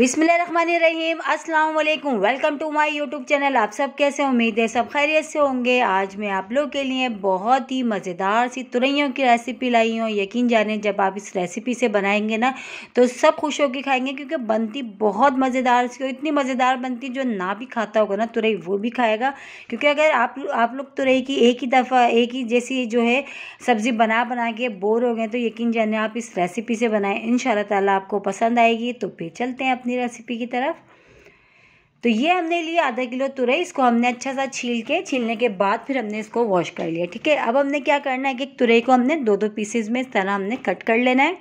रहीम अस्सलाम welcome to my YouTube channel आप सब कैसे उम्मीद है सब खैरियत से होंगे आज मैं आप लोग के लिए बहुत ही मज़ेदार सी तुरैयों की रेसिपी लाई हूँ यकीन जाने जब आप इस रेसिपी से बनाएंगे ना तो सब खुश होकर खाएंगे क्योंकि बनती बहुत मज़ेदार सी और इतनी मज़ेदार बनती जो ना भी खाता होगा ना तुरई वो भी खाएगा क्योंकि अगर आप आप लोग तुरई की एक ही दफ़ा एक ही जैसी जो है सब्ज़ी बना बना के बोर हो गए तो यकीन जाने आप इस रेसिपी से बनाएं इन ताला आपको पसंद आएगी तो फिर चलते हैं अपनी रेसिपी की तरफ तो ये हमने लिया आधा किलो तुरई इसको हमने अच्छा सा छील के छीलने के बाद फिर हमने इसको वॉश कर लिया ठीक है अब हमने क्या करना है कि तुरई को हमने दो दो पीसेज में इस तरह हमने कट कर लेना है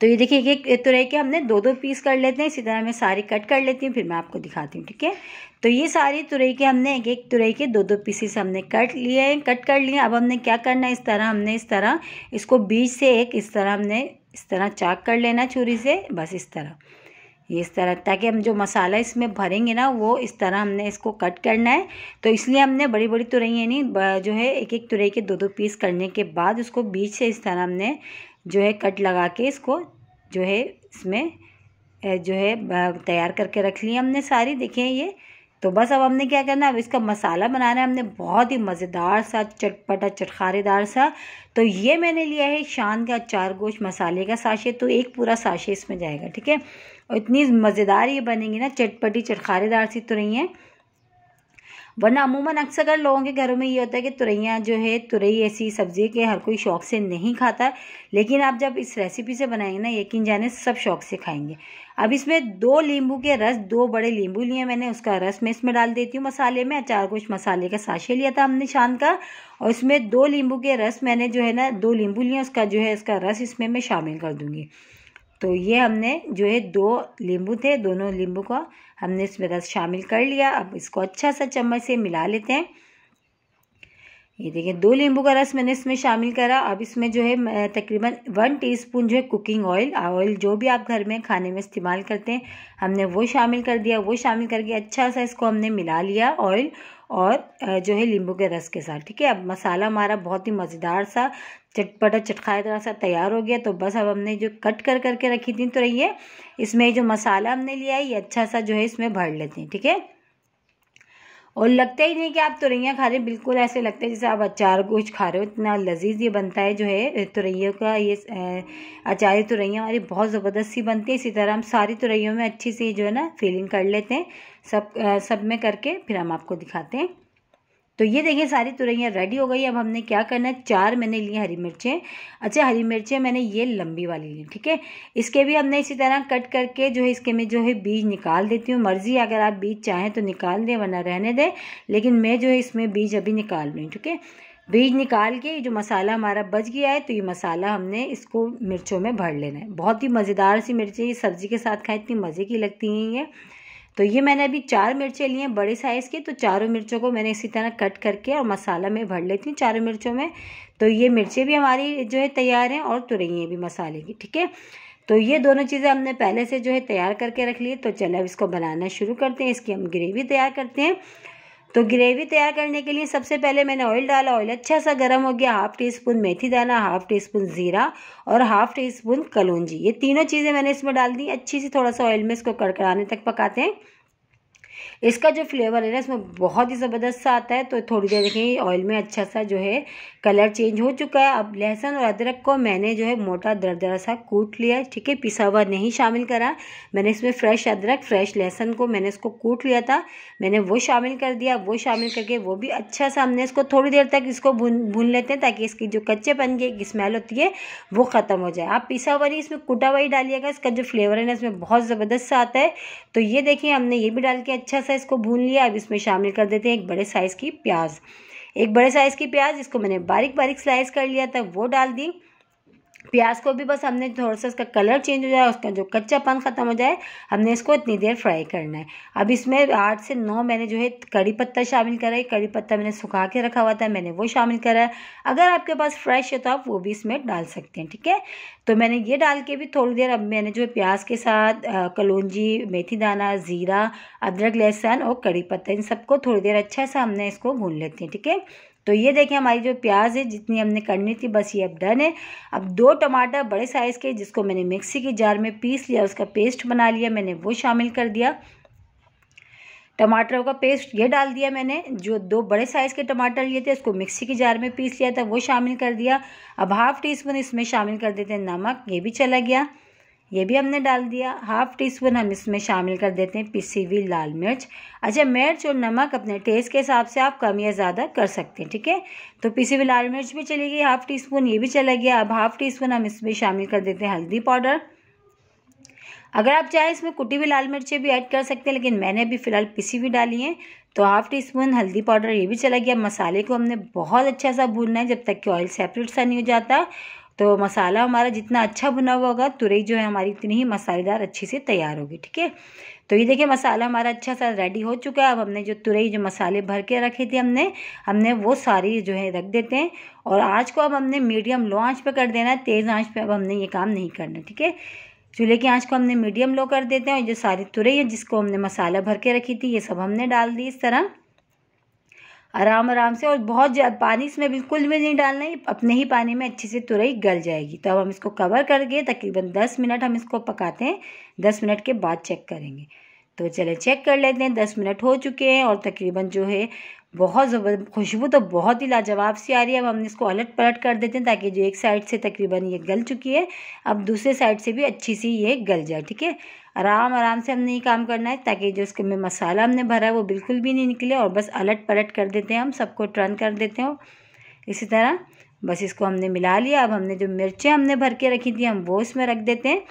तो ये देखिए कि तुरई के हमने दो दो पीस कर लेते हैं इसी तरह मैं सारी कट कर लेती हूँ फिर मैं आपको दिखाती हूँ ठीक है तो ये सारी तुरई के हमने एक एक तुरई के दो दो पीसेस हमने कट लिए कट कर लिए अब हमने क्या करना है इस तरह हमने इस तरह इसको बीच से एक इस तरह हमने इस तरह चाक कर लेना छुरी से बस इस तरह इस तरह ताकि हम जो मसाला इसमें भरेंगे ना वो इस तरह हमने इसको कट करना है तो इसलिए हमने बड़ी बड़ी तुरैया नहीं जो है एक एक तुरई के दो दो पीस करने के बाद उसको बीच से इस तरह हमने जो है कट लगा के इसको जो है इसमें जो है तैयार करके रख लिया हमने सारी देखें ये तो बस अब हमने क्या करना है अब इसका मसाला बनाना है हमने बहुत ही मज़ेदार सा चटपटा चटखारेदार सा तो ये मैंने लिया है शान का चार गोश मसाले का साशे तो एक पूरा साशे इसमें जाएगा ठीक है और इतनी मज़ेदार ये बनेंगी ना चटपटी चटखारेदार सी तो नहीं है वरना अमूमन अक्सर लोगों के घरों में ये होता है कि तुरैया जो है तुरई ऐसी सब्ज़ी के हर कोई शौक़ से नहीं खाता लेकिन आप जब इस रेसिपी से बनाएंगे ना यकीन जाने सब शौक़ से खाएंगे अब इसमें दो नींबू के रस दो बड़े नींबू लिए मैंने उसका रस मैं इसमें डाल देती हूँ मसाले में अचार कुछ मसाले का साशे लिया था हमने शान का और इसमें दो नींबू के रस मैंने जो है ना दो नींबू लिए उसका जो है इसका रस इसमें मैं शामिल कर दूँगी तो ये हमने जो है दो नींबू थे दोनों नींबू को हमने इसमें रस शामिल कर लिया अब इसको अच्छा सा चम्मच से मिला लेते हैं ये देखिए दो नींबू का रस मैंने इसमें शामिल करा अब इसमें जो है तकरीबन वन टीस्पून जो है कुकिंग ऑयल ऑयल जो भी आप घर में खाने में इस्तेमाल करते हैं हमने वो शामिल कर दिया वो शामिल करके अच्छा सा इसको हमने मिला लिया ऑयल और जो है नींबू के रस के साथ ठीक है अब मसाला हमारा बहुत ही मज़ेदार सा चटपटा तरह सा तैयार हो गया तो बस अब हमने जो कट कर करके रखी थी तो रही है इसमें जो मसाला हमने लिया है ये अच्छा सा जो है इसमें भर लेते हैं ठीक है और लगता ही नहीं कि आप तुरैया खा रहे हैं बिल्कुल ऐसे लगता है जैसे आप अचार कुछ खा रहे हो इतना लजीज ये बनता है जो है तुरैया का ये अचार तुरैया हमारी बहुत ज़बरदस्त सी बनती है इसी तरह हम सारी तुरैयों में अच्छी सी जो है ना फीलिंग कर लेते हैं सब आ, सब में करके फिर हम आपको दिखाते हैं तो ये देखिए सारी तुरैयाँ रेडी हो गई अब हमने क्या करना है चार मैंने लिए हरी मिर्चें अच्छा हरी मिर्चें मैंने ये लंबी वाली ली ठीक है इसके भी हमने इसी तरह कट करके जो है इसके में जो है बीज निकाल देती हूँ मर्जी अगर आप बीज चाहें तो निकाल दें वरना रहने दें लेकिन मैं जो है इसमें बीज अभी निकाल लूँ ठीक है बीज निकाल के जो मसाला हमारा बच गया है तो ये मसाला हमने इसको मिर्चों में भर लेना है बहुत ही मज़ेदार सी मिर्चें ये सब्ज़ी के साथ खाएं इतनी मज़े की लगती हैं ये तो ये मैंने अभी चार मिर्चें ली हैं बड़े साइज़ की तो चारों मिर्चों को मैंने इसी तरह कट करके और मसाला में भर लेती हूँ चारों मिर्चों में तो ये मिर्चें भी हमारी जो है तैयार हैं और तुरैयाँ भी मसाले की ठीक है तो ये दोनों चीज़ें हमने पहले से जो है तैयार करके रख ली तो चलो अब इसको बनाना शुरू करते हैं इसकी हम ग्रेवी तैयार करते हैं तो ग्रेवी तैयार करने के लिए सबसे पहले मैंने ऑयल डाला ऑयल अच्छा सा गर्म हो गया हाफ टी स्पून मेथी दाना हाफ टी स्पून ज़ीरा और हाफ टी स्पून कलौजी ये तीनों चीज़ें मैंने इसमें डाल दी अच्छी सी थोड़ा सा ऑयल में इसको कड़कड़ाने तक पकाते हैं इसका जो फ्लेवर है ना इसमें बहुत ही ज़बरदस्त सा आता है तो थोड़ी देर देखें ऑयल में अच्छा सा जो है कलर चेंज हो चुका है अब लहसुन और अदरक को मैंने जो है मोटा दरदरा सा कूट लिया है ठीक है पिसा हुआ नहीं शामिल करा मैंने इसमें फ्रेश अदरक फ्रेश लहसुन को मैंने इसको कूट लिया था मैंने वो शामिल कर दिया वो शामिल करके वो भी अच्छा सा हमने इसको थोड़ी देर तक इसको भून भून लेते हैं ताकि इसकी जो कच्चेपन की स्मेल होती है वो ख़त्म हो जाए आप पिसा हुआ नहीं इसमें कूटा हुआ ही डालिएगा इसका जो फ्लेवर है ना इसमें बहुत ज़बरदस्त सा आता है तो ये देखिए हमने ये भी डाल के अच्छा सा इसको भून लिया अब इसमें शामिल कर देते हैं एक बड़े साइज़ की प्याज एक बड़े साइज़ की प्याज इसको मैंने बारीक बारीक स्लाइस कर लिया था वो डाल दी प्याज को भी बस हमने थोड़ा सा इसका कलर चेंज हो जाए उसका जो कच्चापन ख़त्म हो जाए हमने इसको इतनी देर फ्राई करना है अब इसमें आठ से नौ मैंने जो है कड़ी पत्ता शामिल करा है कड़ी पत्ता मैंने सुखा के रखा हुआ था मैंने वो शामिल करा है अगर आपके पास फ्रेश है तो आप वो भी इसमें डाल सकते हैं ठीक है तो मैंने ये डाल के भी थोड़ी देर अब मैंने जो है प्याज के साथ कलौजी मेथी दाना ज़ीरा अदरक लहसुन और कड़ी पत्ता इन सबको थोड़ी देर अच्छा सा हमने इसको भून लेते हैं ठीक है तो ये देखें हमारी जो प्याज है जितनी हमने करनी थी बस ये अब डन है अब दो टमाटर बड़े साइज़ के जिसको मैंने मिक्सी के जार में पीस लिया उसका पेस्ट बना लिया मैंने वो शामिल कर दिया टमाटरों का पेस्ट ये डाल दिया मैंने जो दो बड़े साइज़ के टमाटर लिए थे उसको मिक्सी के जार में पीस लिया था वो शामिल कर दिया अब हाफ़ टी स्पून इसमें शामिल कर देते हैं नमक ये भी चला गया ये भी हमने डाल दिया हाफ टी स्पून हम इसमें शामिल कर देते हैं पिसी हुई लाल मिर्च अच्छा मिर्च और नमक अपने टेस्ट के हिसाब से आप कम या ज़्यादा कर सकते हैं ठीक है तो पिसी हुई लाल मिर्च भी चली गई हाफ टी स्पून ये भी चला गया अब हाफ टी स्पून हम इसमें शामिल कर देते हैं हल्दी पाउडर अगर आप चाहें इसमें कुटी हुई लाल मिर्चें भी ऐड कर सकते हैं लेकिन मैंने अभी फ़िलहाल पिसी हुई डाली है तो हाफ टी स्पून हल्दी पाउडर ये भी चला गया मसाले को हमने बहुत अच्छा सा भूनना है जब तक कि ऑयल सेपरेट सा नहीं हो जाता तो मसाला हमारा जितना अच्छा बुना हुआ होगा तुरई जो है हमारी इतनी ही मसालेदार अच्छे से तैयार होगी ठीक है तो ये देखिए मसाला हमारा अच्छा सा रेडी हो चुका है अब हमने जो तुरई जो मसाले भर के रखे थे हमने हमने वो सारी जो है रख देते हैं और आँच को अब हमने मीडियम लो आँच पर कर देना है तेज़ आँच पर अब हमने ये काम नहीं करना ठीक है चूल्हे की आँच को हमने मीडियम लो कर देते हैं और जो सारी तुरई है जिसको हमने मसाला भर के रखी थी ये सब हमने डाल दी इस तरह आराम आराम से और बहुत ज़्यादा पानी इसमें बिल्कुल भी नहीं डालना है अपने ही पानी में अच्छे से तुरई गल जाएगी तो अब हम इसको कवर करके तकरीबन दस मिनट हम इसको पकाते हैं दस मिनट के बाद चेक करेंगे तो चले चेक कर लेते हैं दस मिनट हो चुके हैं और तकरीबन जो है बहुत ज़बर खुशबू तो बहुत ही लाजवाब सी आ रही है अब हम इसको अलट पलट कर देते हैं ताकि जो एक साइड से तकरीबन ये गल चुकी है अब दूसरे साइड से भी अच्छी सी ये गल जाए ठीक है आराम आराम से हमने ये काम करना है ताकि जो इसके में मसाला हमने भरा है वो बिल्कुल भी नहीं निकले और बस अलट पलट कर देते हैं हम सबको टर्न कर देते हैं इसी तरह बस इसको हमने मिला लिया अब हमने जो मिर्चें हमने भर के रखी थी हम वो इसमें रख देते हैं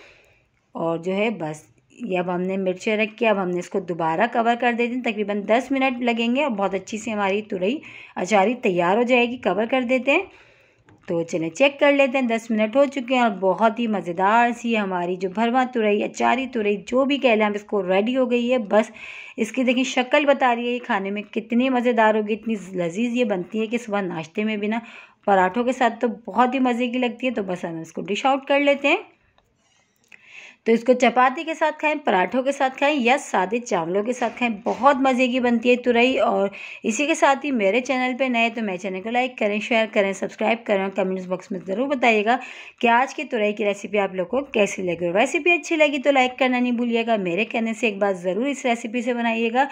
और जो है बस ये अब हमने मिर्चें रख के अब हमने इसको दोबारा कवर कर देते हैं तकरीबन दस मिनट लगेंगे और बहुत अच्छी सी हमारी तुरई अचारी तैयार हो जाएगी कवर कर देते हैं तो चलें चेक कर लेते हैं दस मिनट हो चुके हैं और बहुत ही मज़ेदार सी हमारी जो भरवा तुरई अचारी तुरई जो भी कह लें हम इसको रेडी हो गई है बस इसकी देखिए शक्ल बता रही है ये खाने में कितनी मज़ेदार होगी इतनी लजीज ये बनती है कि सुबह नाश्ते में भी ना पराठों के साथ तो बहुत ही मज़े की लगती है तो बस हम इसको डिश आउट कर लेते हैं तो इसको चपाती के साथ खाएं पराठों के साथ खाएं या सादे चावलों के साथ खाएं बहुत मज़े की बनती है तुरई और इसी के साथ ही मेरे चैनल पे नए तो मेरे चैनल को लाइक करें शेयर करें सब्सक्राइब करें कमेंट्स बॉक्स में ज़रूर बताइएगा कि आज की तुरई की रेसिपी आप लोग को कैसी लगी रेसिपी अच्छी लगी तो लाइक करना नहीं भूलिएगा मेरे कहने से एक बार ज़रूर इस रेसिपी से बनाइएगा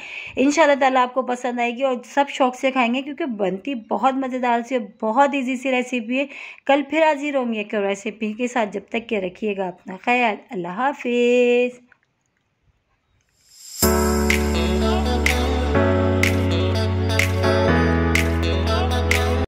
इन तला आपको पसंद आएगी और सब शौक से खाएँगे क्योंकि बनती बहुत मज़ेदार सी बहुत ईजी सी रेसिपी है कल फिर हाजिर ही एक रेसिपी के साथ जब तक के रखिएगा अपना ख्याल अल्लाह हाफिज़